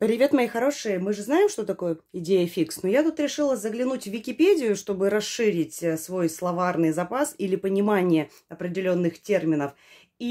Привет, мои хорошие! Мы же знаем, что такое идея фикс, но я тут решила заглянуть в Википедию, чтобы расширить э, свой словарный запас или понимание определенных терминов. И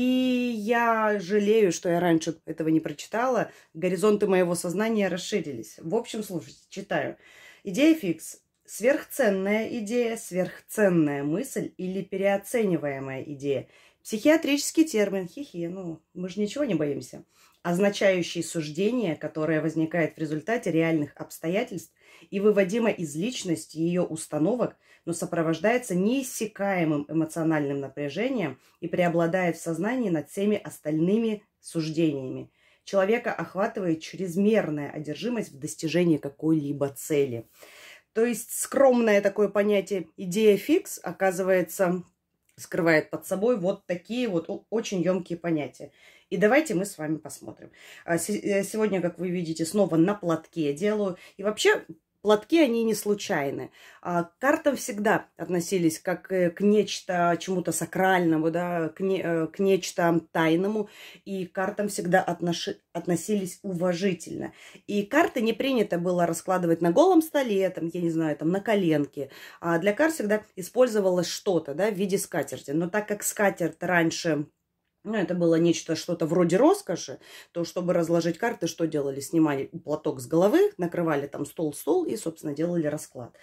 я жалею, что я раньше этого не прочитала. Горизонты моего сознания расширились. В общем, слушайте, читаю. Идея фикс – сверхценная идея, сверхценная мысль или переоцениваемая идея. Психиатрический термин, хихи, ну, мы же ничего не боимся означающий суждение, которое возникает в результате реальных обстоятельств и выводимо из личности ее установок, но сопровождается неиссякаемым эмоциональным напряжением и преобладает в сознании над всеми остальными суждениями. Человека охватывает чрезмерная одержимость в достижении какой-либо цели. То есть скромное такое понятие идея фикс оказывается скрывает под собой вот такие вот очень емкие понятия. И давайте мы с вами посмотрим. А, э, сегодня, как вы видите, снова на платке делаю. И вообще платки, они не случайны. А, к картам всегда относились как э, к нечто, чему-то сакральному, да, к, не, э, к нечто тайному. И к картам всегда отноши, относились уважительно. И карты не принято было раскладывать на голом столе, там, я не знаю, там, на коленке. А для карт всегда использовалось что-то, да, в виде скатерти. Но так как скатерть раньше ну, это было нечто, что-то вроде роскоши, то чтобы разложить карты, что делали? Снимали платок с головы, накрывали там стол-стол и, собственно, делали расклад.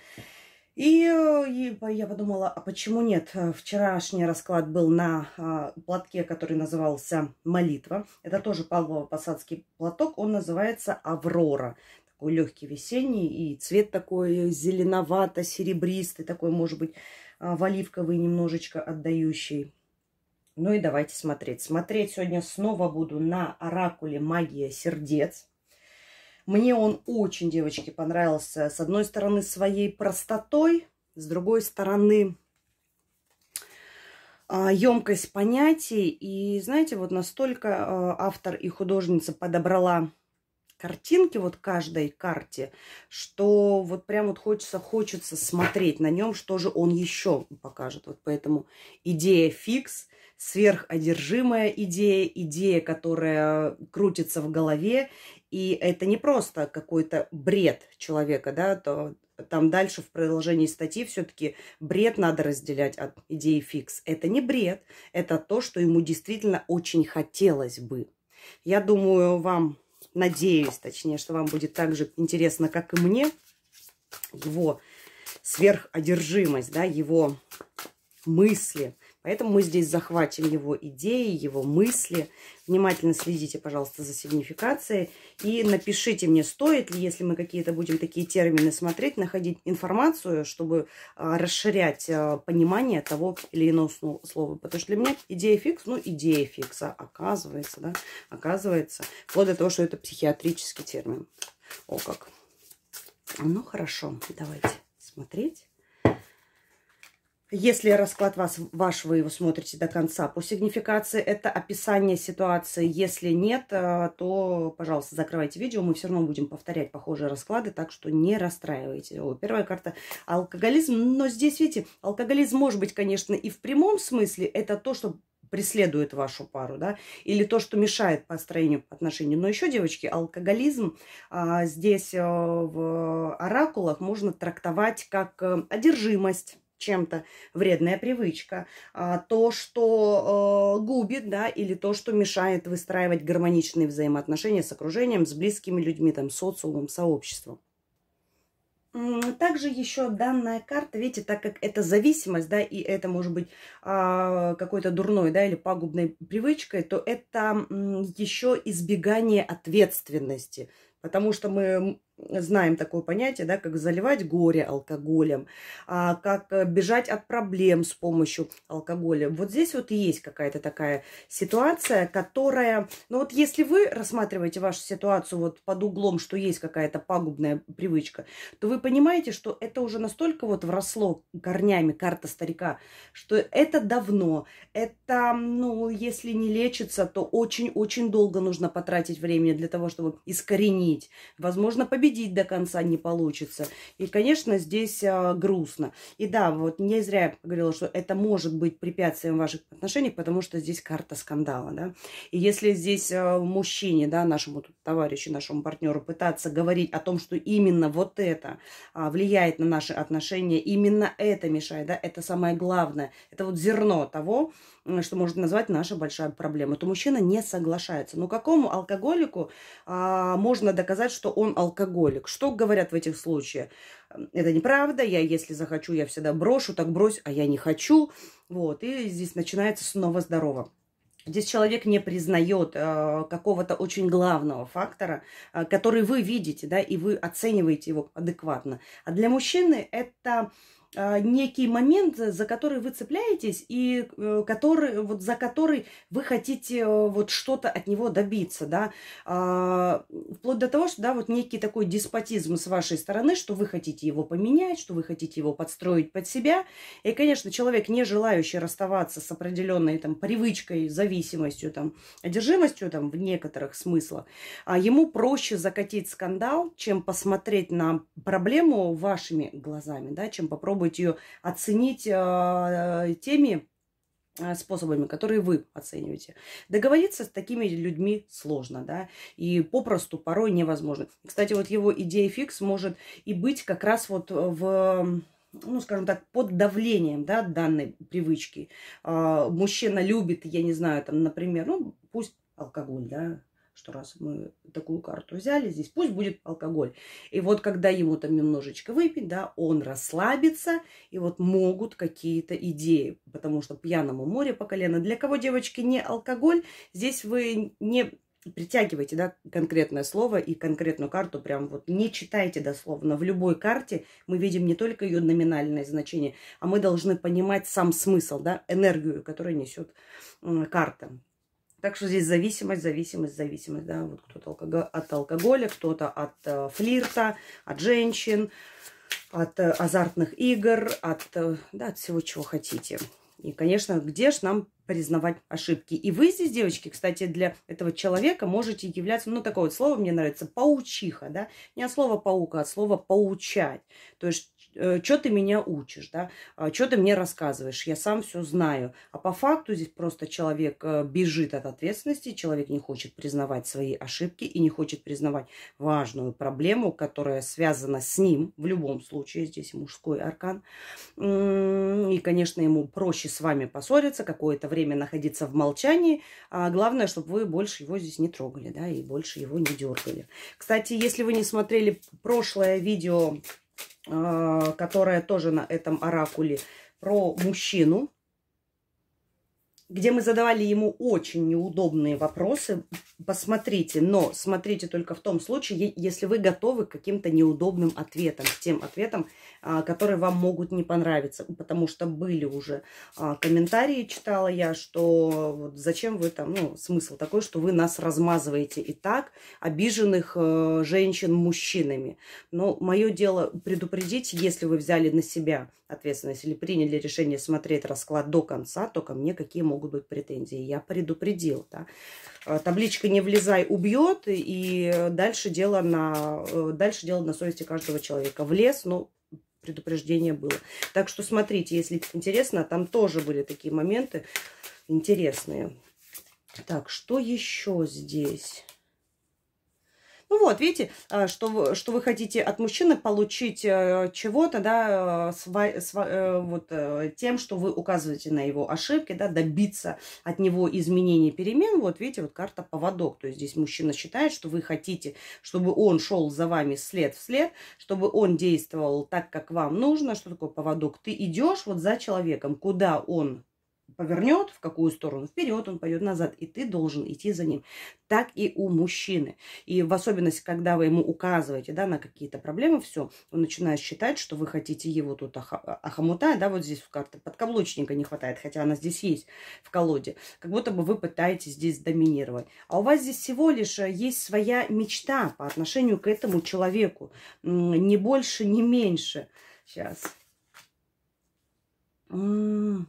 И, э, и я подумала, а почему нет? Э, вчерашний расклад был на а, платке, который назывался «Молитва». Это тоже Павлово-Посадский платок, он называется «Аврора». Такой легкий весенний и цвет такой зеленовато-серебристый, такой, может быть, а, в оливковый немножечко отдающий. Ну и давайте смотреть. Смотреть сегодня снова буду на оракуле «Магия сердец». Мне он очень, девочки, понравился. С одной стороны, своей простотой, с другой стороны, емкость а, понятий. И, знаете, вот настолько а, автор и художница подобрала картинки вот каждой карте, что вот прям вот хочется, хочется смотреть на нем, что же он еще покажет. Вот поэтому идея фикс сверходержимая идея, идея, которая крутится в голове, и это не просто какой-то бред человека, да, то там дальше в продолжении статьи все-таки бред надо разделять от идеи фикс. Это не бред, это то, что ему действительно очень хотелось бы. Я думаю, вам, надеюсь, точнее, что вам будет так же интересно, как и мне, его сверходержимость, да, его мысли, Поэтому мы здесь захватим его идеи, его мысли. Внимательно следите, пожалуйста, за сигнификацией. И напишите мне, стоит ли, если мы какие-то будем такие термины смотреть, находить информацию, чтобы а, расширять а, понимание того или иного слова. Потому что для меня идея фикс, ну, идея фикса, оказывается, да, оказывается. Вплоть до того, что это психиатрический термин. О как. Ну, хорошо, давайте смотреть. Если расклад вас, ваш, вы его смотрите до конца, по сигнификации это описание ситуации. Если нет, э, то, пожалуйста, закрывайте видео. Мы все равно будем повторять похожие расклады, так что не расстраивайтесь. О, первая карта – алкоголизм. Но здесь, видите, алкоголизм может быть, конечно, и в прямом смысле. Это то, что преследует вашу пару, да, или то, что мешает построению отношений. Но еще, девочки, алкоголизм а, здесь а, в оракулах можно трактовать как э, одержимость, чем-то вредная привычка, а то, что э, губит, да, или то, что мешает выстраивать гармоничные взаимоотношения с окружением, с близкими людьми, там, социумом, сообществом. Также еще данная карта, видите, так как это зависимость, да, и это может быть а, какой-то дурной, да, или пагубной привычкой, то это еще избегание ответственности, потому что мы знаем такое понятие, да, как заливать горе алкоголем, а как э, бежать от проблем с помощью алкоголя. Вот здесь вот есть какая-то такая ситуация, которая... Ну вот если вы рассматриваете вашу ситуацию вот под углом, что есть какая-то пагубная привычка, то вы понимаете, что это уже настолько вот вросло корнями карта старика, что это давно, это, ну, если не лечится, то очень-очень долго нужно потратить время для того, чтобы искоренить, возможно, победить доглядеть до конца не получится. И, конечно, здесь а, грустно. И да, вот не зря я говорила, что это может быть препятствием ваших отношений потому что здесь карта скандала, да. И если здесь а, мужчине, да, нашему товарищу, нашему партнеру пытаться говорить о том, что именно вот это а, влияет на наши отношения, именно это мешает, да, это самое главное. Это вот зерно того, что можно назвать наша большая проблема, то мужчина не соглашается. Но какому алкоголику а, можно доказать, что он алкоголь алкоголик. Что говорят в этих случаях? Это неправда, я если захочу, я всегда брошу, так брось, а я не хочу. Вот, и здесь начинается снова здорово. Здесь человек не признает э, какого-то очень главного фактора, э, который вы видите, да, и вы оцениваете его адекватно. А для мужчины это Э, некий момент, за который вы цепляетесь и э, который, вот за который вы хотите э, вот что-то от него добиться, да, а, вплоть до того, что, да, вот некий такой деспотизм с вашей стороны, что вы хотите его поменять, что вы хотите его подстроить под себя, и, конечно, человек, не желающий расставаться с определенной там привычкой, зависимостью, там, одержимостью, там, в некоторых смыслах, а ему проще закатить скандал, чем посмотреть на проблему вашими глазами, да, чем попробовать попробуйте ее оценить а, э, теми а, способами, которые вы оцениваете. Договориться с такими людьми сложно, да, и попросту порой невозможно. Кстати, вот его идея фикс может и быть как раз вот в ну, скажем так, под давлением, да, данной привычки. А, мужчина любит, я не знаю, там, например, ну, пусть алкоголь, да, что раз мы такую карту взяли, здесь пусть будет алкоголь. И вот когда ему там немножечко выпить, да, он расслабится, и вот могут какие-то идеи, потому что пьяному море по колено. Для кого, девочки, не алкоголь, здесь вы не притягивайте, да, конкретное слово и конкретную карту, прям вот не читайте дословно. В любой карте мы видим не только ее номинальное значение, а мы должны понимать сам смысл, да, энергию, которую несет карта. Так что здесь зависимость, зависимость, зависимость, да, вот кто-то от алкоголя, кто-то от э, флирта, от женщин, от э, азартных игр, от, э, да, от всего, чего хотите. И, конечно, где же нам признавать ошибки. И вы здесь, девочки, кстати, для этого человека можете являться, ну, такое вот слово мне нравится, паучиха, да, не от слова паука, а от слова поучать. То есть, э, что ты меня учишь, да, «А что ты мне рассказываешь, я сам все знаю. А по факту здесь просто человек э, бежит от ответственности, человек не хочет признавать свои ошибки и не хочет признавать важную проблему, которая связана с ним в любом случае, здесь мужской аркан. И, конечно, ему проще с вами поссориться какое-то время, время находиться в молчании. А главное, чтобы вы больше его здесь не трогали, да, и больше его не дергали. Кстати, если вы не смотрели прошлое видео, а, которое тоже на этом оракуле, про мужчину, где мы задавали ему очень неудобные вопросы. Посмотрите, но смотрите только в том случае, если вы готовы к каким-то неудобным ответам, тем ответам, а, которые вам могут не понравиться. Потому что были уже а, комментарии, читала я, что вот зачем вы там, ну, смысл такой, что вы нас размазываете и так, обиженных э, женщин мужчинами. Но мое дело предупредить, если вы взяли на себя ответственность или приняли решение смотреть расклад до конца, то ко мне какие могут могут быть претензии. Я предупредил. Да? А, табличка «Не влезай» убьет, и дальше дело, на, э, дальше дело на совести каждого человека. Влез, но ну, предупреждение было. Так что смотрите, если интересно, там тоже были такие моменты интересные. Так, что еще здесь? Ну вот, видите, э, что, что вы хотите от мужчины получить э, чего-то, да, сва, э, сва, вот тем, что вы указываете на его ошибки, да, добиться от него изменений, перемен. Вот, видите, вот карта поводок. То есть здесь мужчина считает, что вы хотите, чтобы он шел за вами след в след, чтобы он действовал так, как вам нужно. Что такое поводок? Ты идешь вот за человеком, куда он повернет, в какую сторону вперед он пойдет назад, и ты должен идти за ним. Так и у мужчины. И в особенности, когда вы ему указываете, да, на какие-то проблемы, все, он начинает считать, что вы хотите его тут охомутать, да, вот здесь в карте подкаблучника не хватает, хотя она здесь есть в колоде, как будто бы вы пытаетесь здесь доминировать. А у вас здесь всего лишь э, есть своя мечта по отношению к этому человеку, не больше, не меньше. Сейчас. М -м -м.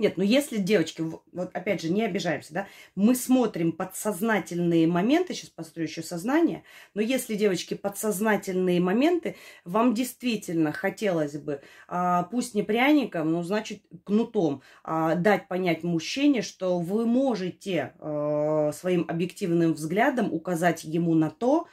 Нет, ну если, девочки, вот опять же, не обижаемся, да, мы смотрим подсознательные моменты, сейчас построю еще сознание, но если, девочки, подсознательные моменты, вам действительно хотелось бы, а, пусть не пряником, но значит кнутом, а, дать понять мужчине, что вы можете а, своим объективным взглядом указать ему на то,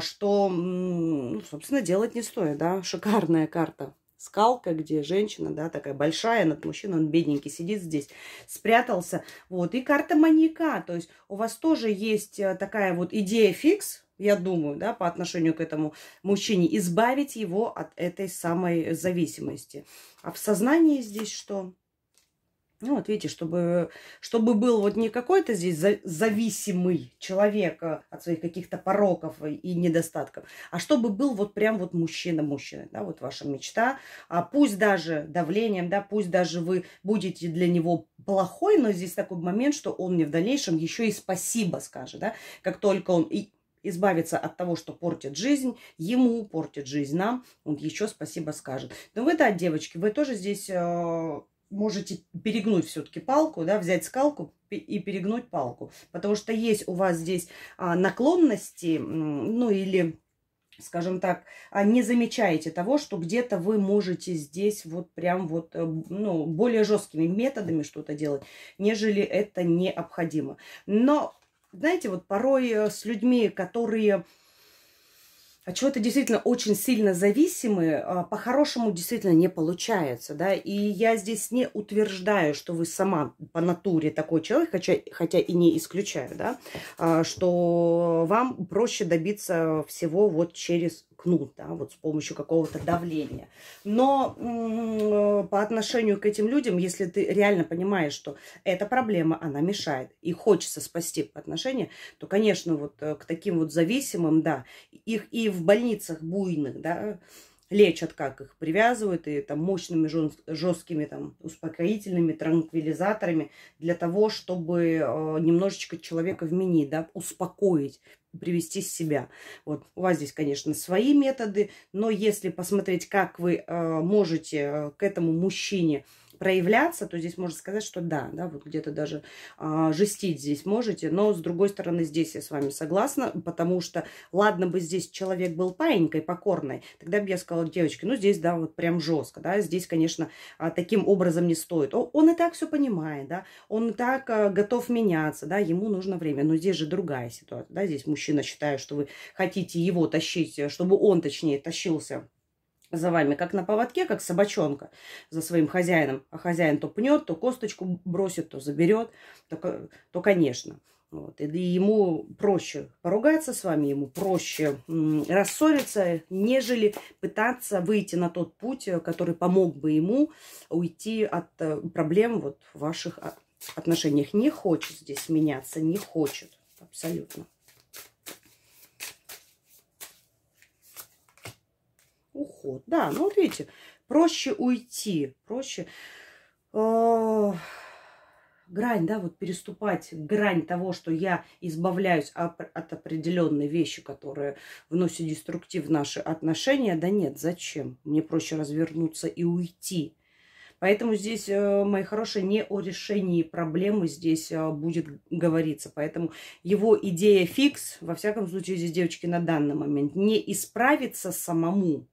что, ну, собственно, делать не стоит, да, шикарная карта скалка, где женщина, да, такая большая над мужчиной, он бедненький сидит здесь, спрятался. Вот, и карта маньяка, то есть у вас тоже есть э, такая вот идея фикс, я думаю, да, по отношению к этому мужчине, избавить его от этой самой зависимости. А в сознании здесь что? Ну, вот видите, чтобы, чтобы был вот не какой-то здесь зависимый человек э, от своих каких-то пороков и недостатков, а чтобы был вот прям вот мужчина-мужчина, да, вот ваша мечта. А пусть даже давлением, да, пусть даже вы будете для него плохой, но здесь такой момент, что он мне в дальнейшем еще и спасибо скажет, да, как только он и избавиться от того, что портит жизнь, ему портит жизнь, нам, он еще спасибо скажет. Но вы, да, девочки, вы тоже здесь э, можете перегнуть все-таки палку, да, взять скалку и перегнуть палку. Потому что есть у вас здесь а, наклонности, ну или скажем так, а, не замечаете того, что где-то вы можете здесь вот прям вот, э, ну, более жесткими методами что-то делать, нежели это необходимо. Но, знаете, вот порой э, с людьми, которые от чего-то действительно очень сильно зависимы, а, по-хорошему действительно не получается, да, и я здесь не утверждаю, что вы сама по натуре такой человек, хотя, хотя и не исключаю, да, а, что вам проще добиться всего вот через кнут, да, вот с помощью какого-то давления. Но по отношению к этим людям, если ты реально понимаешь, что эта проблема, она мешает, и хочется спасти отношения, то, конечно, вот э, к таким вот зависимым, да, их и в больницах буйных, да, лечат, как их привязывают, и там мощными жесткими там успокоительными, транквилизаторами, для того, чтобы э, немножечко человека в мини, да, успокоить, привести себя. Вот у вас здесь, конечно, свои методы, но если посмотреть, как вы э, можете э, к этому мужчине проявляться, то здесь можно сказать, что да, да, вот где-то даже а, жестить здесь можете, но с другой стороны здесь я с вами согласна, потому что ладно бы здесь человек был паенькой, покорной, тогда бы я сказала, девочке, ну здесь, да, вот прям жестко, да, здесь, конечно, а, таким образом не стоит. Он, он и так все понимает, да, он и так а, готов меняться, да, ему нужно время, но здесь же другая ситуация, да, здесь мужчина считает, что вы хотите его тащить, э, чтобы он, точнее, тащился за вами, как на поводке, как собачонка за своим хозяином. А хозяин то пнет, то косточку бросит, то заберет, то, то конечно. Вот. И ему проще поругаться с вами, ему проще рассориться, нежели пытаться выйти на тот путь, э, который помог бы ему уйти от э, проблем вот, в ваших а, отношениях. Не хочет здесь меняться, не хочет абсолютно. уход. Да, ну вот видите, проще уйти, проще э, грань, да, вот переступать грань того, что я избавляюсь от, определенной вещи, которая вносит деструктив в наши отношения. Да нет, зачем? Мне проще развернуться и уйти. Поэтому здесь, э, мои хорошие, не о решении проблемы здесь э, будет говориться. Поэтому его идея фикс, во всяком случае, здесь, девочки, на данный момент, не исправиться самому,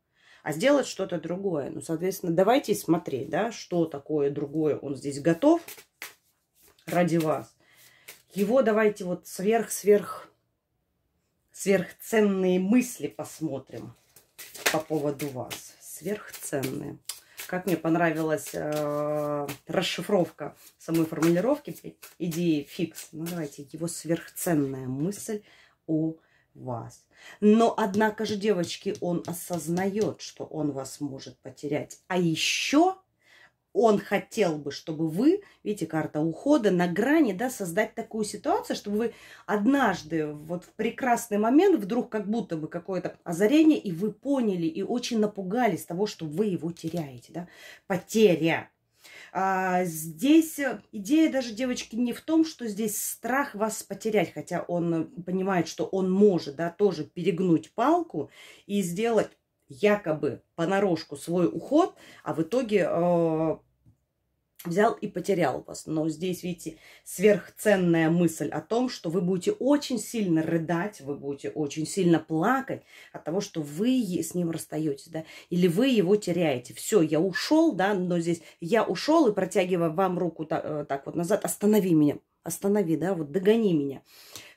а сделать что-то другое. Ну, соответственно, давайте смотреть, да, что такое другое он здесь готов ради вас. Его давайте вот сверх-сверх сверхценные мысли посмотрим по поводу вас. Сверхценные. Как мне понравилась э, расшифровка самой формулировки идеи фикс. Ну, давайте, его сверхценная мысль о вас. Но, однако же, девочки, он осознает, что он вас может потерять. А еще он хотел бы, чтобы вы, видите, карта ухода, на грани, да, создать такую ситуацию, чтобы вы однажды, вот в прекрасный момент, вдруг как будто бы какое-то озарение, и вы поняли, и очень напугались того, что вы его теряете, да. Потеря а, здесь э, идея даже девочки не в том, что здесь страх вас потерять, хотя он понимает, что он может, да, тоже перегнуть палку и сделать якобы понарошку свой уход, а в итоге э, взял и потерял вас. Но здесь, видите, сверхценная мысль о том, что вы будете очень сильно рыдать, вы будете очень сильно плакать от того, что вы с ним расстаетесь, да, или вы его теряете. Все, я ушел, да, но здесь я ушел и протягивая вам руку так, э, так вот назад, останови меня, останови, да, вот догони меня.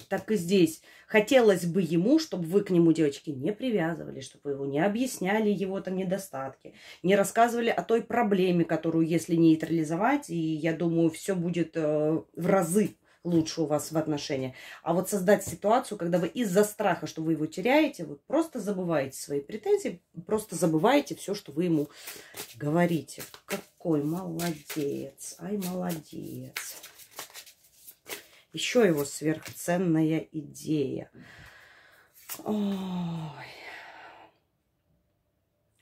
Так и здесь хотелось бы ему, чтобы вы к нему, девочки, не привязывали, чтобы его не объясняли его там недостатки, не рассказывали о той проблеме, которую, если нейтрализовать, и я думаю, все будет э, в разы лучше у вас в отношениях. А вот создать ситуацию, когда вы из-за страха, что вы его теряете, вы просто забываете свои претензии, просто забываете все, что вы ему говорите. Какой молодец, ай, молодец. Еще его сверхценная идея. Ой.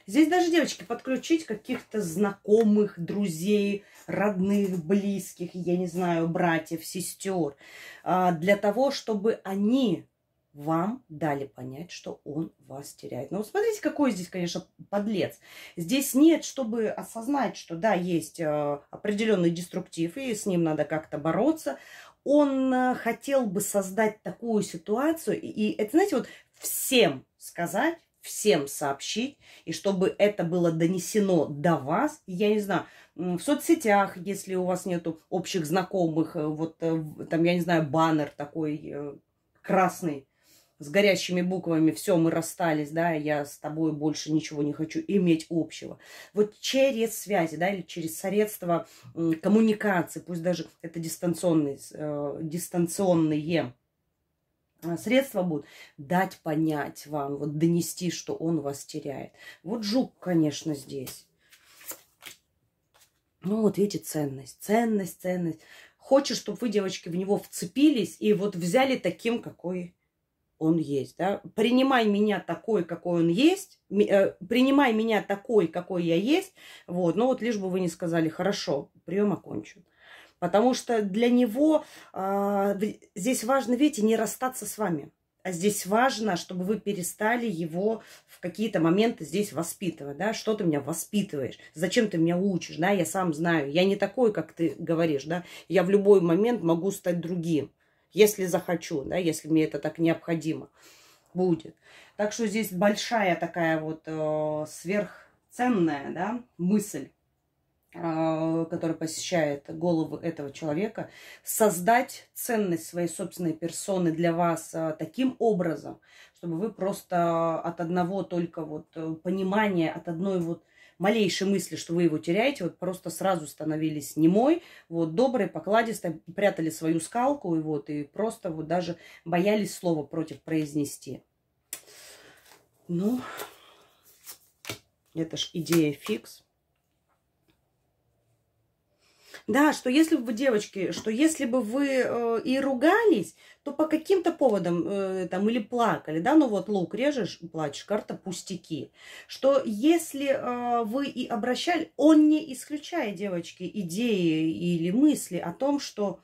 Здесь даже, девочки, подключить каких-то знакомых, друзей, родных, близких, я не знаю, братьев, сестер, а, для того, чтобы они вам дали понять, что он вас теряет. Но ну, вот смотрите, какой здесь, конечно, подлец. Здесь нет, чтобы осознать, что да, есть а, определенный деструктив, и с ним надо как-то бороться он э, хотел бы создать такую ситуацию, и, и это, знаете, вот всем сказать, всем сообщить, и чтобы это было донесено до вас, я не знаю, в соцсетях, если у вас нету общих знакомых, э, вот э, там, я не знаю, баннер такой красный, с горящими буквами «все, мы расстались, да, я с тобой больше ничего не хочу иметь общего». Вот через связи, да, или через средства коммуникации, пусть даже это э, дистанционные, э, дистанционные средства будут, дать понять вам, вот донести, что он вас теряет. Вот жук, конечно, здесь. Ну, вот видите, ценность, ценность, ценность. Хочешь, чтобы вы, девочки, в него вцепились и вот взяли таким, какой он есть, да, принимай меня такой, какой он есть, э, принимай меня такой, какой я есть, вот, но ну вот лишь бы вы не сказали, хорошо, прием окончен. Потому что для него а, здесь важно, видите, не расстаться с вами. А здесь важно, чтобы вы перестали его в какие-то моменты здесь воспитывать, да, что ты меня воспитываешь, зачем ты меня учишь, да, я сам знаю, я не такой, как ты говоришь, да, я в любой момент могу стать другим если захочу, да, если мне это так необходимо будет. Так что здесь большая такая вот э, сверхценная, да, мысль, э, которая посещает голову этого человека, создать ценность своей собственной персоны для вас э, таким образом, чтобы вы просто э, от одного только вот э, понимания, от одной вот э, малейшей мысли, что вы его теряете, вот просто сразу становились немой, вот, добрые, покладистые, прятали свою скалку, и вот, и просто вот даже боялись слова против произнести. Ну, это ж идея фикс. Да, что если бы вы, девочки, что если бы вы э, и ругались, то по каким-то поводам, э, там, или плакали, да, ну вот лук режешь, плачешь, карта пустяки. Что если э, вы и обращали, он не исключает, девочки, идеи или мысли о том, что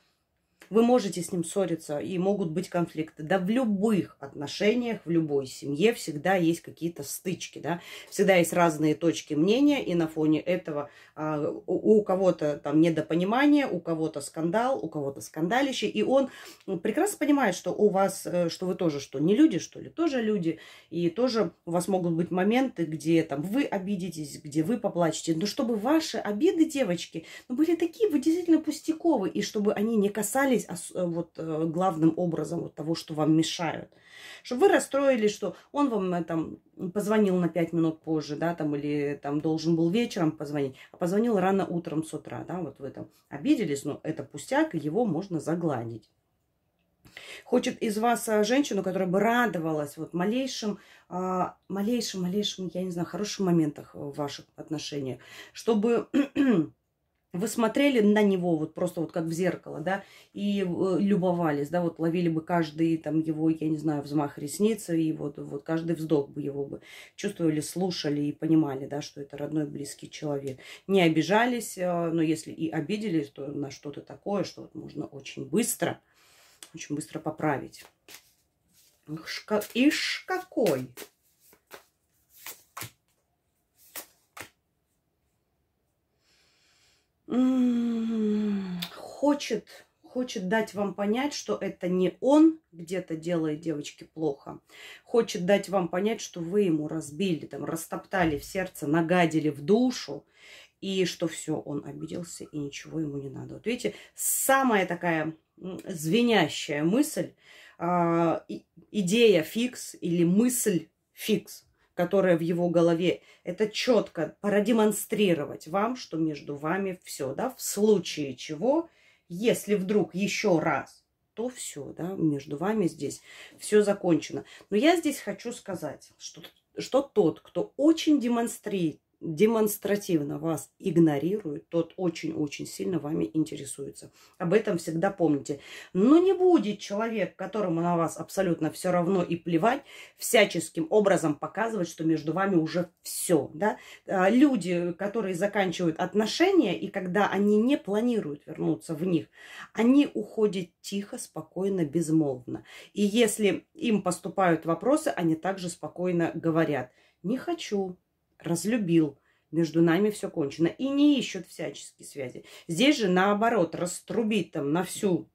вы можете с ним ссориться, и могут быть конфликты. Да в любых отношениях, в любой семье всегда есть какие-то стычки, да. Всегда есть разные точки мнения, и на фоне этого а, у, у кого-то там недопонимание, у кого-то скандал, у кого-то скандалище, и он ну, прекрасно понимает, что у вас, э, что вы тоже что, не люди, что ли, тоже люди, и тоже у вас могут быть моменты, где там вы обидитесь, где вы поплачете, но чтобы ваши обиды, девочки, ну, были такие вы действительно пустяковые, и чтобы они не касались касались э, вот э, главным образом вот того, что вам мешают. Чтобы вы расстроились, что он вам э, там позвонил на 5 минут позже, да, там, или там должен был вечером позвонить, а позвонил рано утром с утра, да, вот вы там обиделись, но ну, это пустяк, его можно загладить. Хочет из вас женщину, которая бы радовалась вот малейшим, а, малейшим, малейшим, я не знаю, хорошим моментах в ваших отношениях, чтобы вы смотрели на него вот просто вот как в зеркало, да, и э, любовались, да, вот ловили бы каждый там его, я не знаю, взмах ресницы, и вот, вот каждый вздох бы его бы чувствовали, слушали и понимали, да, что это родной близкий человек. Не обижались, э, но если и обиделись, то на что-то такое, что вот можно очень быстро, очень быстро поправить. Ишь, ишь какой! М-м-м. хочет, хочет дать вам понять, что это не он где-то делает девочке плохо. Хочет дать вам понять, что вы ему разбили, там, растоптали в сердце, нагадили в душу. И что все, он обиделся, и ничего ему не надо. Вот видите, самая такая звенящая мысль, а, идея фикс или мысль фикс – которая в его голове, это четко продемонстрировать вам, что между вами все, да, в случае чего, если вдруг еще раз, то все, да, между вами здесь все закончено. Но я здесь хочу сказать, что, что тот, кто очень демонстри, демонстративно вас игнорирует, тот очень-очень сильно вами интересуется. Об этом всегда помните. Но не будет человек, которому на вас абсолютно все равно и плевать, всяческим образом показывать, что между вами уже все. Да? А, люди, которые заканчивают отношения, и когда они не планируют вернуться в них, они уходят тихо, спокойно, безмолвно. И если им поступают вопросы, они также спокойно говорят – не хочу, разлюбил, между нами все кончено. И не ищут всяческие связи. Здесь же наоборот, раструбить там на всю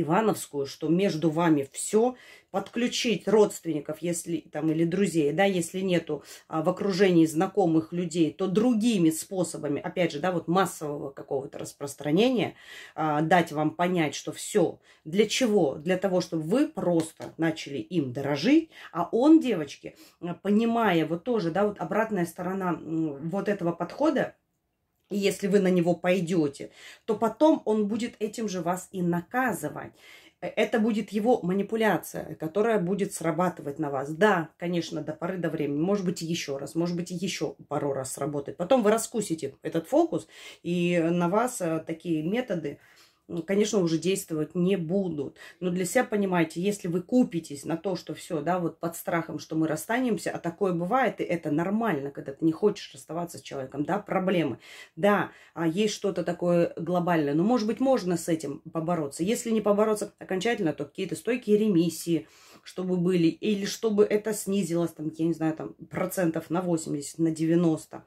Ивановскую, что между вами все, подключить родственников, если там или друзей, да, если нету а, в окружении знакомых людей, то другими способами, опять же, да, вот массового какого-то распространения, а, дать вам понять, что все. Для чего? Для того, чтобы вы просто начали им дорожить, а он, девочки, а, понимая вот тоже, да, вот обратная сторона вот этого подхода, и если вы на него пойдете, то потом он будет этим же вас и наказывать. Э, это будет его манипуляция, которая будет срабатывать на вас. Да, конечно, до поры до времени. Может быть, еще раз, может быть, еще пару раз сработает. Потом вы раскусите этот фокус, и на вас э, такие методы конечно, уже действовать не будут. Но для себя понимаете, если вы купитесь на то, что все, да, вот под страхом, что мы расстанемся, а такое бывает, и это нормально, когда ты не хочешь расставаться с человеком, да, проблемы. Да, а есть что-то такое глобальное, но, может быть, можно с этим побороться. Если не побороться окончательно, то какие-то стойкие ремиссии, чтобы были, или чтобы это снизилось, там, я не знаю, там, процентов на 80, на 90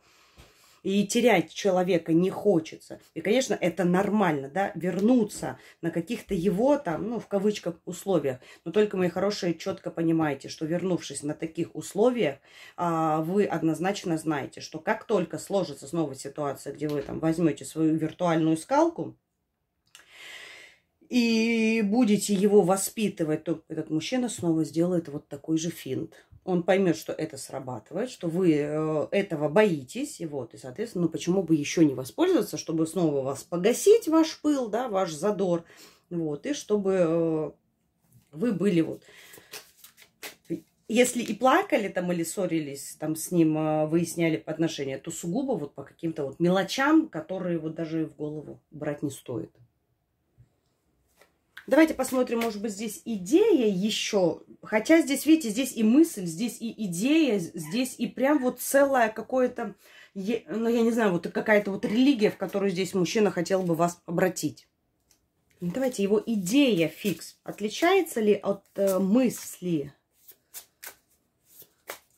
и терять человека не хочется. И, конечно, это нормально, да, вернуться на каких-то его там, ну, в кавычках, условиях. Но только, мои хорошие, четко понимаете, что вернувшись на таких условиях, а, вы однозначно знаете, что как только сложится снова ситуация, где вы там возьмете свою виртуальную скалку, и будете его воспитывать, то этот мужчина снова сделает вот такой же финт он поймет, что это срабатывает, что вы э, этого боитесь, и вот, и, соответственно, ну, почему бы еще не воспользоваться, чтобы снова вас погасить, ваш пыл, да, ваш задор, вот, и чтобы э, вы были вот, если и плакали там или ссорились там с ним, э, выясняли отношения, то сугубо вот по каким-то вот мелочам, которые вот даже в голову брать не стоит. Давайте посмотрим, может быть, здесь идея еще. Хотя здесь, видите, здесь и мысль, здесь и идея, здесь и прям вот целое какое-то, ну, я не знаю, вот какая-то вот религия, в которую здесь мужчина хотел бы вас обратить. Ну, давайте, его идея фикс отличается ли от э, мысли?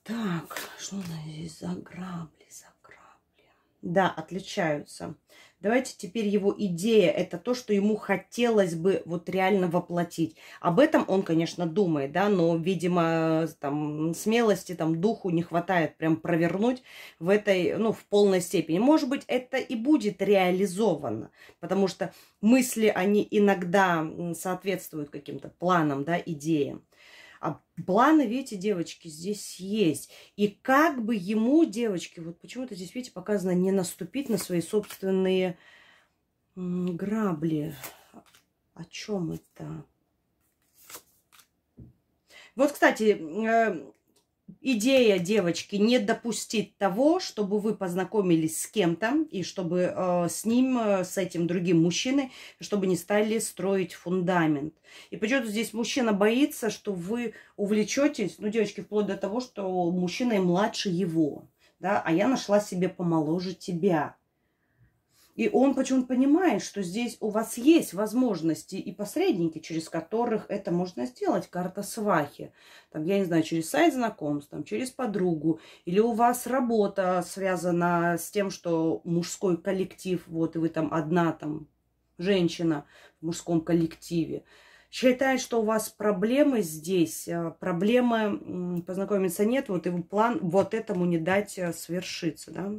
Так, что у нас здесь за грабли, за грабли? Да, отличаются. Давайте теперь его идея – это то, что ему хотелось бы вот реально воплотить. Об этом он, конечно, думает, да, но, видимо, там смелости, там духу не хватает прям провернуть в этой, ну, в полной степени. Может быть, это и будет реализовано, потому что мысли, они иногда соответствуют каким-то планам, да, идеям. А планы, видите, девочки, здесь есть. И как бы ему, девочки, вот почему-то здесь, видите, показано не наступить на свои собственные грабли. О чем это? Вот, кстати, э, идея девочки не допустить того, чтобы вы познакомились с кем-то и чтобы э, с ним, э, с этим другим мужчиной, чтобы не стали строить фундамент. И почему-то здесь мужчина боится, что вы увлечетесь, ну, девочки, вплоть до того, что мужчина и младше его, да, а я нашла себе помоложе тебя. И он почему-то понимает, что здесь у вас есть возможности и посредники, через которых это можно сделать. Карта свахи. Там, я не знаю, через сайт знакомств, там, через подругу. Или у вас работа связана с тем, что мужской коллектив, вот, и вы там одна там женщина в мужском коллективе. Считает, что у вас проблемы здесь, э, проблемы познакомиться нет, вот его план вот этому не дать э, свершиться, да.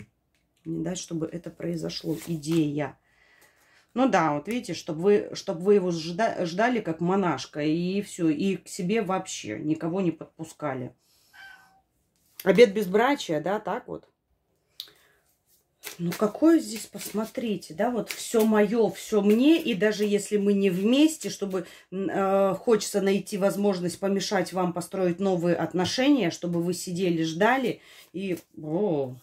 Не дать, чтобы это произошло. Идея. Ну да, вот видите, чтобы вы, чтобы вы его жда, ждали как монашка, и все, и к себе вообще никого не подпускали. Обед безбрачия, да, так вот. Ну какое здесь, посмотрите, да, вот все мое, все мне, и даже если мы не вместе, чтобы э, хочется найти возможность помешать вам построить новые отношения, чтобы вы сидели, ждали, и... О,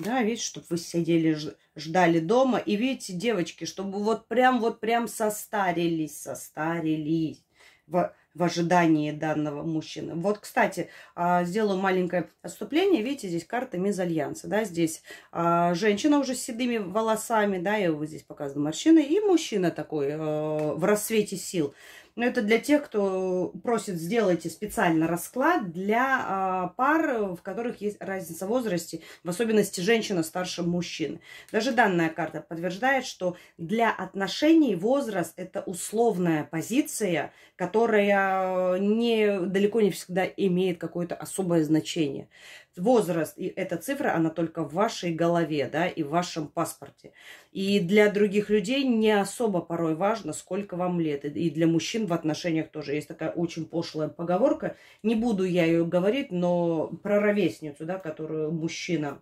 да, видите, чтобы вы сидели, ждали дома. И видите, девочки, чтобы вот прям, вот прям состарились, состарились в, в ожидании данного мужчины. Вот, кстати, а, сделаю маленькое отступление. Видите, здесь карта мезальянса, да, здесь а, женщина уже с седыми волосами, да, я вот здесь показываю морщины, и мужчина такой э, в рассвете сил. Но это для тех, кто просит сделайте специально расклад для а, пар, в которых есть разница в возрасте, в особенности женщина старше мужчины. Даже данная карта подтверждает, что для отношений возраст – это условная позиция, которая э, не, далеко не всегда имеет какое-то особое значение возраст, и эта цифра, она только в вашей голове, да, и в вашем паспорте. И для других людей не особо порой важно, сколько вам лет. И для мужчин в отношениях тоже есть такая очень пошлая поговорка. Не буду я ее говорить, но про ровесницу, да, которую мужчина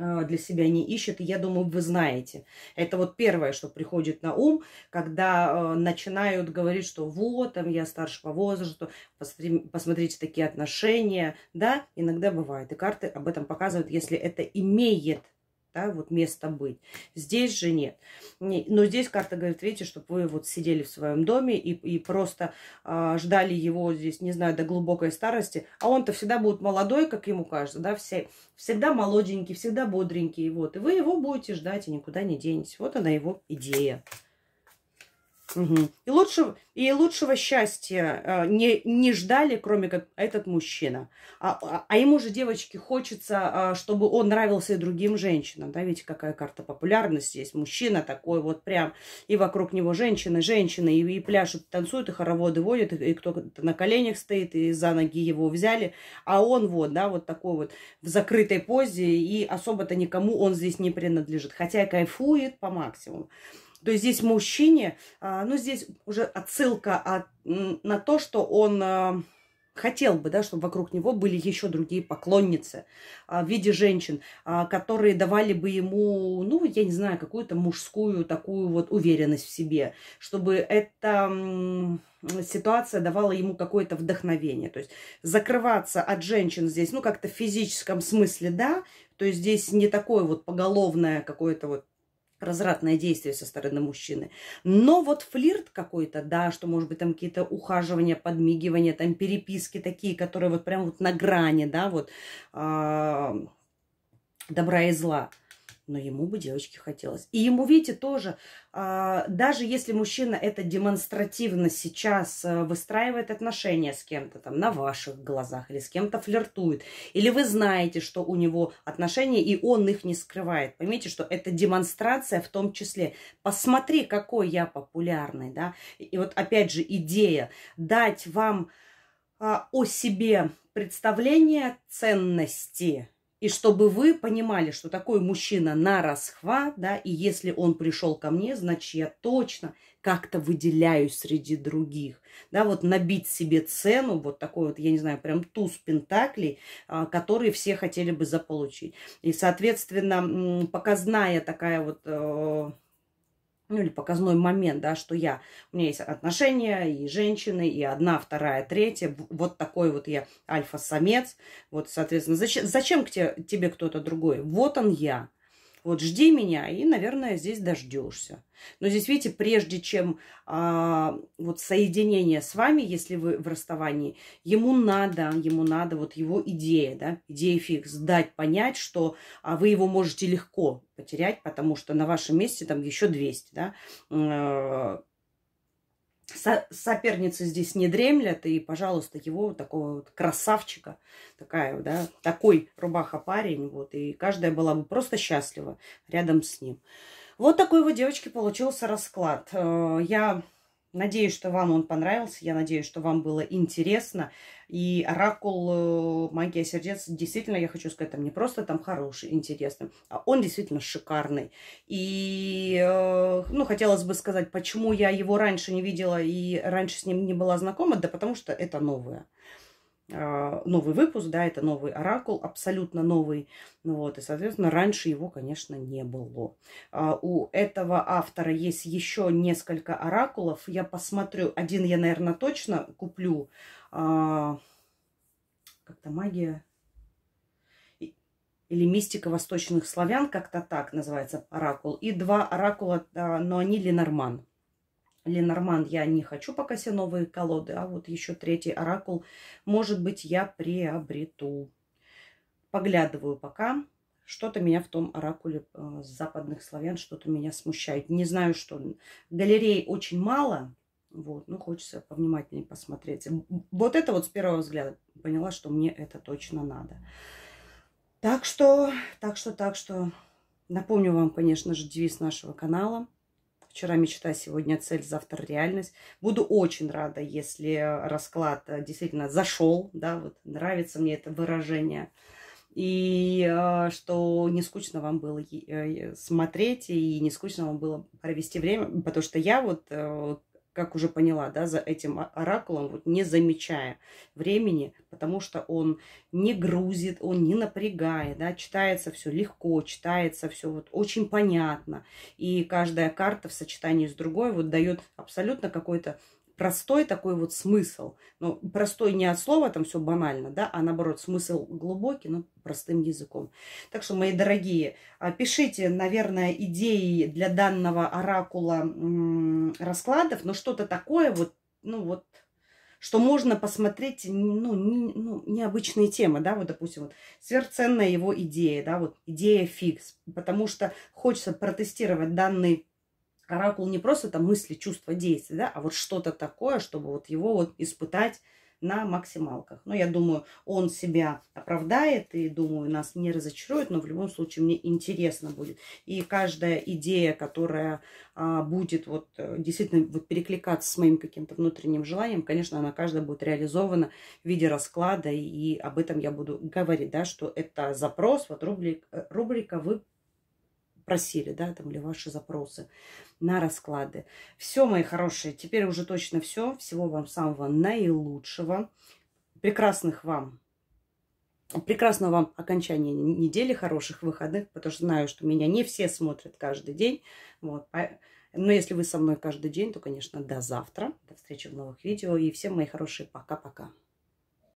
Э, для себя не ищет, и я думаю, вы знаете. Это вот первое, что приходит на ум, когда э, начинают говорить, что вот, там я старше по возрасту, посмотрите такие отношения, да, иногда бывает. И карты об этом показывают, если это имеет да, вот место быть. Здесь же нет. Но здесь карта говорит, видите, чтобы вы вот сидели в своем доме и, и просто э, ждали его здесь, не знаю, до глубокой старости. А он-то всегда будет молодой, как ему кажется, да, все, всегда молоденький, всегда бодренький, вот. И вы его будете ждать и никуда не денетесь. Вот она его идея. Угу. И, лучшего, и лучшего счастья э, не, не ждали, кроме как этот мужчина. А, а, а, ему же, девочки, хочется, э, чтобы он нравился и другим женщинам. Да, видите, какая карта популярности есть. Мужчина такой вот прям, и вокруг него женщины, женщины, и, и пляшут, танцуют, и хороводы водят, и, и кто-то на коленях стоит, и за ноги его взяли. А он вот, да, вот такой вот в закрытой позе, и особо-то никому он здесь не принадлежит. Хотя кайфует по максимуму. То есть здесь мужчине, а, ну здесь уже отсылка от, на то, что он а, хотел бы, да, чтобы вокруг него были еще другие поклонницы а, в виде женщин, которые давали бы ему, ну, я не знаю, какую-то мужскую такую вот уверенность в себе, чтобы эта ситуация давала ему какое-то вдохновение. То есть закрываться от женщин здесь, ну, как-то в физическом смысле, да, то есть здесь не такое вот поголовное какое-то вот развратное действие со стороны мужчины. Но вот флирт какой-то, да, что, может быть, там какие-то ухаживания, подмигивания, там переписки такие, которые вот прям вот на грани, да, вот э, добра и зла – но ему бы девочке хотелось. И ему, видите, тоже, а, даже если мужчина это демонстративно сейчас э, выстраивает отношения с кем-то там на ваших глазах или с кем-то флиртует, или вы знаете, что у него отношения, и он их не скрывает. Поймите, что это демонстрация в том числе. Посмотри, какой я популярный, да. И вот опять же идея дать вам а, о себе представление ценности – и чтобы вы понимали, что такой мужчина на расхват, да, и если он пришел ко мне, значит, я точно как-то выделяюсь среди других. Да, вот набить себе цену, вот такой вот, я не знаю, прям туз пентаклей, а, который все хотели бы заполучить. И, соответственно, показная такая вот э, ну или показной момент, да, что я, у меня есть отношения и женщины, и одна, вторая, третья, вот такой вот я альфа-самец, вот, соответственно, зачем, зачем к тебе, тебе кто-то другой? Вот он я, вот жди меня, и, наверное, здесь дождешься. Но здесь, видите, прежде чем а, вот соединение с вами, если вы в расставании, ему надо, ему надо вот его идея, да, идея фикс, дать понять, что а, вы его можете легко потерять, потому что на вашем месте там еще 200, да, э, соперницы здесь не дремлят, и, пожалуйста, его, такого вот красавчика, такая, да, такой рубаха-парень, вот, и каждая была бы просто счастлива рядом с ним. Вот такой вот, девочки, получился расклад. Э, я Надеюсь, что вам он понравился. Я надеюсь, что вам было интересно. И оракул э, «Магия сердец» действительно, я хочу сказать, там не просто там хороший, интересный, а он действительно шикарный. И, э, ну, хотелось бы сказать, почему я его раньше не видела и раньше с ним не была знакома, да потому что это новое. А, новый выпуск, да, это новый оракул, абсолютно новый, ну вот, и, соответственно, раньше его, конечно, не было. А, у этого автора есть еще несколько оракулов, я посмотрю, один я, наверное, точно куплю, а, как-то магия или мистика восточных славян, как-то так называется оракул, и два оракула, но они Ленорман. Ленорман я не хочу пока все новые колоды, а вот еще третий оракул, может быть, я приобрету. Поглядываю пока. Что-то меня в том оракуле э, западных славян, что-то меня смущает. Не знаю, что. Галерей очень мало, вот, ну, хочется повнимательнее посмотреть. Вот это вот с первого взгляда поняла, что мне это точно надо. Так что, так что, так что. Напомню вам, конечно же, девиз нашего канала – Вчера мечта, сегодня цель, завтра реальность. Буду очень рада, если расклад э, действительно зашел, да, вот нравится мне это выражение. И э, что не скучно вам было э, смотреть, и не скучно вам было провести время, потому что я вот как уже поняла, да, за этим оракулом, вот не замечая времени, потому что он не грузит, он не напрягает, да, читается все легко, читается все вот очень понятно. И каждая карта в сочетании с другой вот дает абсолютно какой-то простой такой вот смысл. Ну, простой не от слова, там все банально, да, а наоборот, смысл глубокий, но ну, простым языком. Так что, мои дорогие, пишите, наверное, идеи для данного оракула раскладов, но что-то такое вот, ну вот, что можно посмотреть, ну, не, ну, необычные темы, да, вот, допустим, вот, сверхценная его идея, да, вот, идея фикс, потому что хочется протестировать данный Оракул не просто там мысли, чувства, действия, да, а вот что-то такое, чтобы вот его вот испытать на максималках. Но ну, я думаю, он себя оправдает и, думаю, нас не разочарует, но в любом случае мне интересно будет. И каждая идея, которая а, будет вот э, действительно вот, перекликаться с моим каким-то внутренним желанием, конечно, она каждая будет реализована в виде расклада, и об этом я буду говорить, да, что это запрос, вот рубрика э, рубрика «Вы просили, да, там, или ваши запросы на расклады. Все, мои хорошие, теперь уже точно все. Всего вам самого наилучшего. Прекрасных вам Прекрасного вам окончания недели, хороших выходных, потому что знаю, что меня не все смотрят каждый день. Вот. Но если вы со мной каждый день, то, конечно, до завтра. До встречи в новых видео. И всем, мои хорошие, пока-пока.